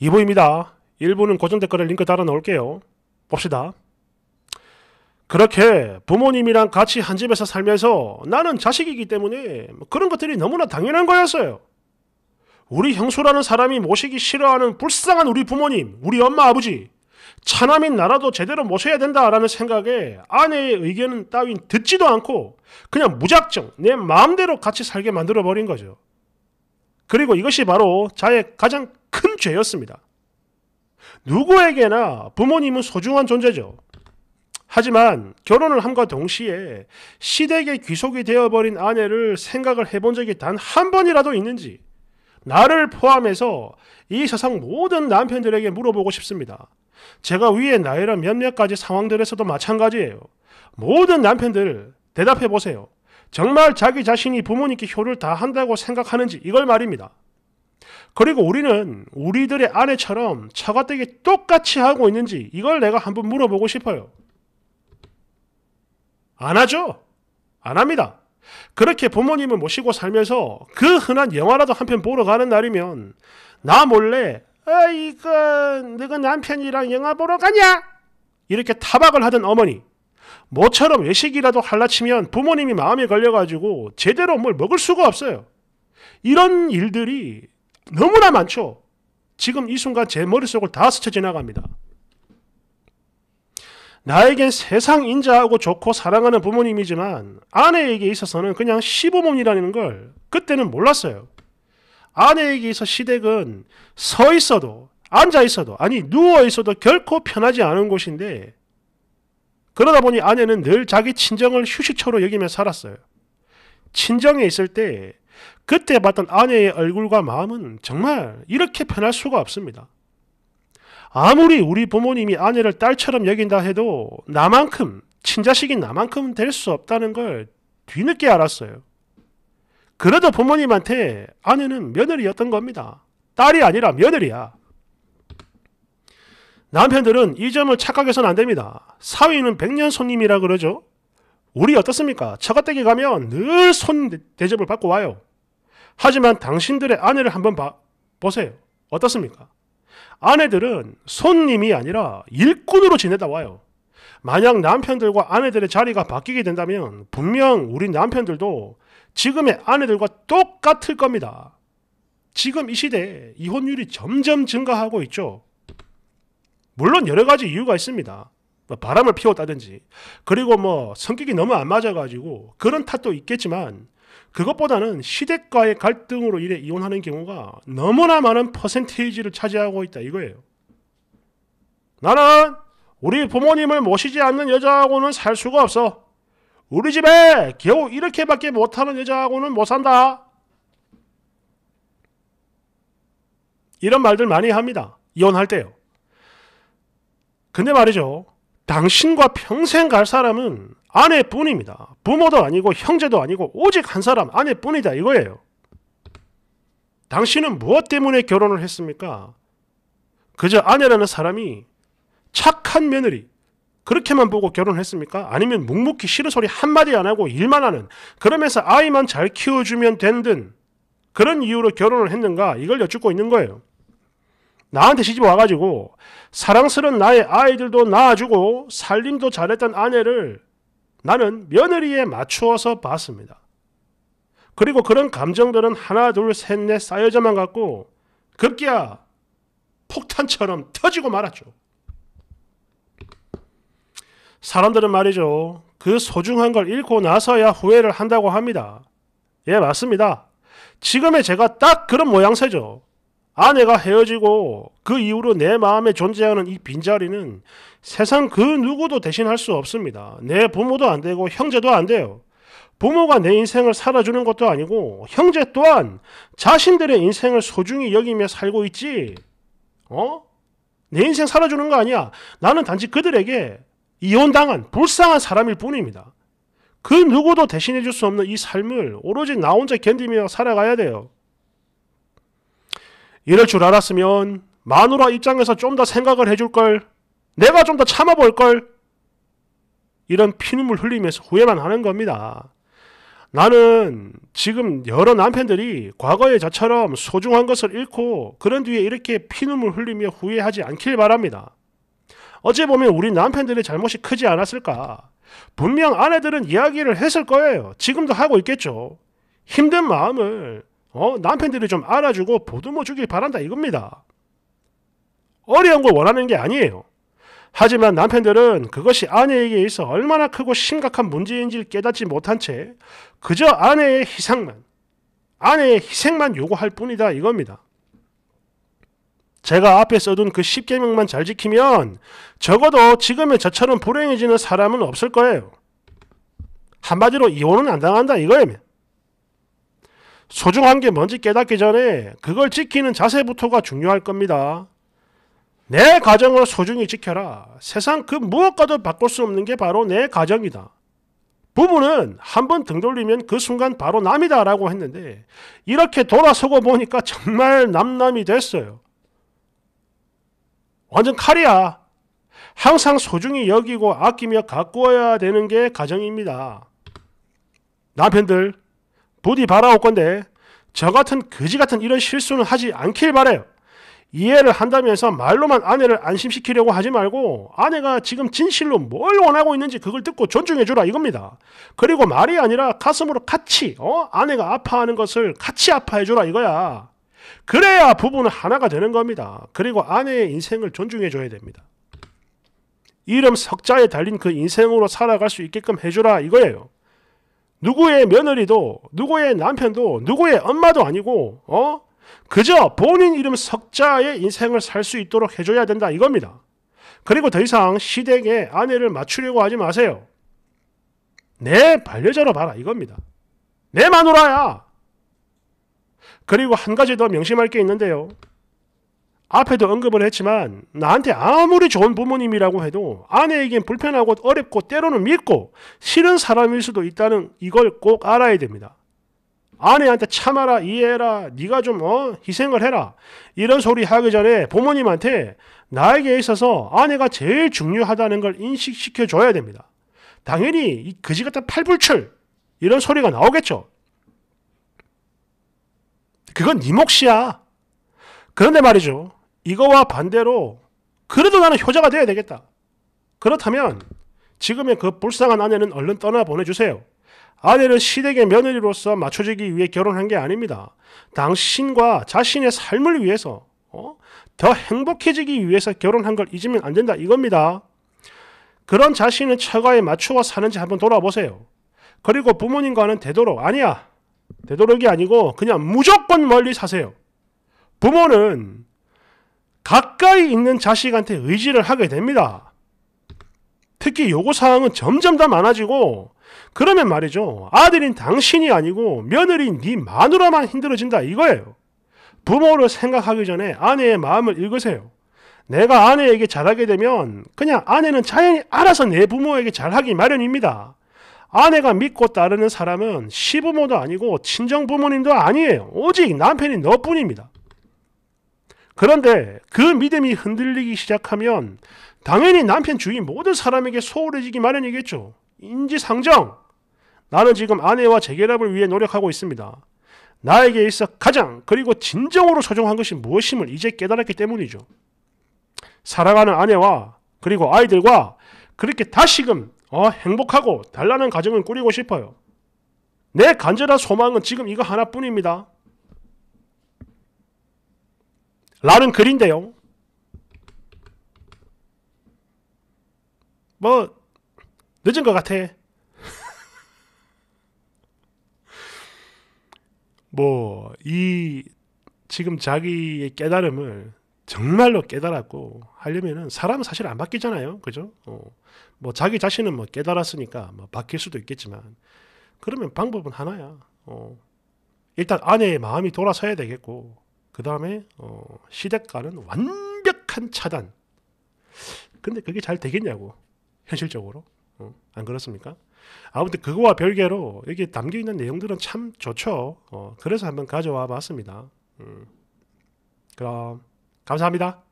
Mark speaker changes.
Speaker 1: 2부입니다. 1부는 고정 댓글에 링크 달아 놓을게요. 봅시다. 그렇게 부모님이랑 같이 한 집에서 살면서 나는 자식이기 때문에 그런 것들이 너무나 당연한 거였어요. 우리 형수라는 사람이 모시기 싫어하는 불쌍한 우리 부모님, 우리 엄마, 아버지, 차남인 나라도 제대로 모셔야 된다라는 생각에 아내의 의견은 따윈 듣지도 않고 그냥 무작정 내 마음대로 같이 살게 만들어버린 거죠. 그리고 이것이 바로 자의 가장 큰 죄였습니다. 누구에게나 부모님은 소중한 존재죠. 하지만 결혼을 함과 동시에 시댁의 귀속이 되어버린 아내를 생각을 해본 적이 단 한 번이라도 있는지 나를 포함해서 이 세상 모든 남편들에게 물어보고 싶습니다. 제가 위에 나열한 몇몇 가지 상황들에서도 마찬가지예요. 모든 남편들 대답해 보세요. 정말 자기 자신이 부모님께 효를 다 한다고 생각하는지 이걸 말입니다. 그리고 우리는 우리들의 아내처럼 처가댁이 똑같이 하고 있는지 이걸 내가 한번 물어보고 싶어요. 안 하죠? 안 합니다. 그렇게 부모님을 모시고 살면서 그 흔한 영화라도 한 편 보러 가는 날이면 나 몰래 아이고 너가 남편이랑 영화 보러 가냐? 이렇게 타박을 하던 어머니 모처럼 외식이라도 할라치면 부모님이 마음에 걸려가지고 제대로 뭘 먹을 수가 없어요. 이런 일들이 너무나 많죠. 지금 이 순간 제 머릿속을 다 스쳐 지나갑니다. 나에겐 세상 인자하고 좋고 사랑하는 부모님이지만 아내에게 있어서는 그냥 시부모님이라는 걸 그때는 몰랐어요. 아내에게 있어 시댁은 서 있어도 앉아 있어도 아니 누워 있어도 결코 편하지 않은 곳인데 그러다 보니 아내는 늘 자기 친정을 휴식처로 여기며 살았어요. 친정에 있을 때 그때 봤던 아내의 얼굴과 마음은 정말 이렇게 변할 수가 없습니다. 아무리 우리 부모님이 아내를 딸처럼 여긴다 해도 나만큼, 친자식인 나만큼 될 수 없다는 걸 뒤늦게 알았어요. 그래도 부모님한테 아내는 며느리였던 겁니다. 딸이 아니라 며느리야. 남편들은 이 점을 착각해서는 안 됩니다. 사위는 백년 손님이라 그러죠. 우리 어떻습니까? 처가댁에 가면 늘 손 대접을 받고 와요. 하지만 당신들의 아내를 한번 봐, 보세요. 어떻습니까? 아내들은 손님이 아니라 일꾼으로 지내다 와요. 만약 남편들과 아내들의 자리가 바뀌게 된다면 분명 우리 남편들도 지금의 아내들과 똑같을 겁니다. 지금 이 시대에 이혼율이 점점 증가하고 있죠. 물론 여러 가지 이유가 있습니다. 뭐 바람을 피웠다든지 그리고 뭐 성격이 너무 안 맞아가지고 그런 탓도 있겠지만 그것보다는 시댁과의 갈등으로 인해 이혼하는 경우가 너무나 많은 퍼센테이지를 차지하고 있다 이거예요. 나는 우리 부모님을 모시지 않는 여자하고는 살 수가 없어. 우리 집에 겨우 이렇게밖에 못하는 여자하고는 못 산다. 이런 말들 많이 합니다. 이혼할 때요. 근데 말이죠. 당신과 평생 갈 사람은 아내뿐입니다. 부모도 아니고 형제도 아니고 오직 한 사람 아내뿐이다 이거예요. 당신은 무엇 때문에 결혼을 했습니까? 그저 아내라는 사람이 착한 며느리 그렇게만 보고 결혼했습니까? 아니면 묵묵히 싫은 소리 한마디 안 하고 일만 하는 그러면서 아이만 잘 키워주면 된든 그런 이유로 결혼을 했는가 이걸 여쭙고 있는 거예요. 나한테 시집 와가지고 사랑스러운 나의 아이들도 낳아주고 살림도 잘했던 아내를 나는 며느리에 맞추어서 봤습니다. 그리고 그런 감정들은 하나 둘 셋넷 쌓여져만 갔고 급기야 폭탄처럼 터지고 말았죠. 사람들은 말이죠. 그 소중한 걸 잃고 나서야 후회를 한다고 합니다. 예, 맞습니다. 지금의 제가 딱 그런 모양새죠. 아내가 헤어지고 그 이후로 내 마음에 존재하는 이 빈자리는 세상 그 누구도 대신할 수 없습니다. 내 부모도 안 되고 형제도 안 돼요. 부모가 내 인생을 살아주는 것도 아니고 형제 또한 자신들의 인생을 소중히 여기며 살고 있지. 어? 내 인생 살아주는 거 아니야. 나는 단지 그들에게 이혼당한 불쌍한 사람일 뿐입니다. 그 누구도 대신해 줄 수 없는 이 삶을 오로지 나 혼자 견디며 살아가야 돼요. 이럴 줄 알았으면 마누라 입장에서 좀 더 생각을 해줄 걸, 내가 좀 더 참아볼 걸, 이런 피눈물 흘리면서 후회만 하는 겁니다. 나는 지금 여러 남편들이 과거의 저처럼 소중한 것을 잃고 그런 뒤에 이렇게 피눈물 흘리며 후회하지 않길 바랍니다. 어찌 보면 우리 남편들의 잘못이 크지 않았을까? 분명 아내들은 이야기를 했을 거예요. 지금도 하고 있겠죠. 힘든 마음을 어? 남편들이 좀 알아주고 보듬어 주길 바란다 이겁니다. 어려운 걸 원하는 게 아니에요. 하지만 남편들은 그것이 아내에게 있어 얼마나 크고 심각한 문제인지를 깨닫지 못한 채 그저 아내의 희생만, 아내의 희생만 요구할 뿐이다 이겁니다. 제가 앞에 써둔 그 10개명만 잘 지키면 적어도 지금의 저처럼 불행해지는 사람은 없을 거예요. 한마디로 이혼은 안 당한다 이거예요. 소중한 게 뭔지 깨닫기 전에 그걸 지키는 자세부터가 중요할 겁니다. 내 가정을 소중히 지켜라. 세상 그 무엇과도 바꿀 수 없는 게 바로 내 가정이다. 부부는 한 번 등 돌리면 그 순간 바로 남이다 라고 했는데 이렇게 돌아서고 보니까 정말 남남이 됐어요. 완전 칼이야. 항상 소중히 여기고 아끼며 가꾸어야 되는 게 가정입니다. 남편들 부디 바라올 건데 저 같은 거지 같은 이런 실수는 하지 않길 바래요. 이해를 한다면서 말로만 아내를 안심시키려고 하지 말고 아내가 지금 진실로 뭘 원하고 있는지 그걸 듣고 존중해주라 이겁니다. 그리고 말이 아니라 가슴으로 같이 어? 아내가 아파하는 것을 같이 아파해주라 이거야. 그래야 부부는 하나가 되는 겁니다. 그리고 아내의 인생을 존중해줘야 됩니다. 이름 석자에 달린 그 인생으로 살아갈 수 있게끔 해주라 이거예요. 누구의 며느리도 누구의 남편도 누구의 엄마도 아니고 어 그저 본인 이름 석자의 인생을 살 수 있도록 해줘야 된다 이겁니다. 그리고 더 이상 시댁에 아내를 맞추려고 하지 마세요. 내 반려자로 봐라 이겁니다. 내 마누라야. 그리고 한 가지 더 명심할 게 있는데요. 앞에도 언급을 했지만 나한테 아무리 좋은 부모님이라고 해도 아내에겐 불편하고 어렵고 때로는 믿고 싫은 사람일 수도 있다는 이걸 꼭 알아야 됩니다. 아내한테 참아라 이해해라 네가 좀 어, 희생을 해라 이런 소리 하기 전에 부모님한테 나에게 있어서 아내가 제일 중요하다는 걸 인식시켜 줘야 됩니다. 당연히 이 그지 같은 팔불출 이런 소리가 나오겠죠. 그건 네 몫이야. 그런데 말이죠. 이거와 반대로 그래도 나는 효자가 돼야 되겠다. 그렇다면 지금의 그 불쌍한 아내는 얼른 떠나 보내주세요. 아내는 시댁의 며느리로서 맞춰지기 위해 결혼한 게 아닙니다. 당신과 자신의 삶을 위해서 어? 더 행복해지기 위해서 결혼한 걸 잊으면 안 된다 이겁니다. 그런 자신은 처가에 맞추어 사는지 한번 돌아보세요. 그리고 부모님과는 되도록 아니야. 되도록이 아니고 그냥 무조건 멀리 사세요. 부모는 가까이 있는 자식한테 의지를 하게 됩니다. 특히 요구 사항은 점점 더 많아지고 그러면 말이죠. 아들인 당신이 아니고 며느리인 네 마누라만 힘들어진다 이거예요. 부모를 생각하기 전에 아내의 마음을 읽으세요. 내가 아내에게 잘하게 되면 그냥 아내는 자연히 알아서 내 부모에게 잘하기 마련입니다. 아내가 믿고 따르는 사람은 시부모도 아니고 친정부모님도 아니에요. 오직 남편이 너뿐입니다. 그런데 그 믿음이 흔들리기 시작하면 당연히 남편 주위 모든 사람에게 소홀해지기 마련이겠죠. 인지상정! 나는 지금 아내와 재결합을 위해 노력하고 있습니다. 나에게 있어 가장 그리고 진정으로 소중한 것이 무엇임을 이제 깨달았기 때문이죠. 사랑하는 아내와 그리고 아이들과 그렇게 다시금 어, 행복하고 달라는 가정을 꾸리고 싶어요. 내 간절한 소망은 지금 이거 하나뿐입니다. 라는 글인데요. 뭐 늦은 것 같아. 뭐 이 지금 자기의 깨달음을 정말로 깨달았고 하려면은 사람은 사실 안 바뀌잖아요, 그죠? 어, 뭐 자기 자신은 뭐 깨달았으니까 뭐 바뀔 수도 있겠지만 그러면 방법은 하나야. 어, 일단 아내의 마음이 돌아서야 되겠고 그 다음에 어, 시댁가는 완벽한 차단. 근데 그게 잘 되겠냐고 현실적으로 어, 안 그렇습니까? 아무튼 그거와 별개로 여기 담겨 있는 내용들은 참 좋죠. 어, 그래서 한번 가져와 봤습니다. 음. 그럼 감사합니다.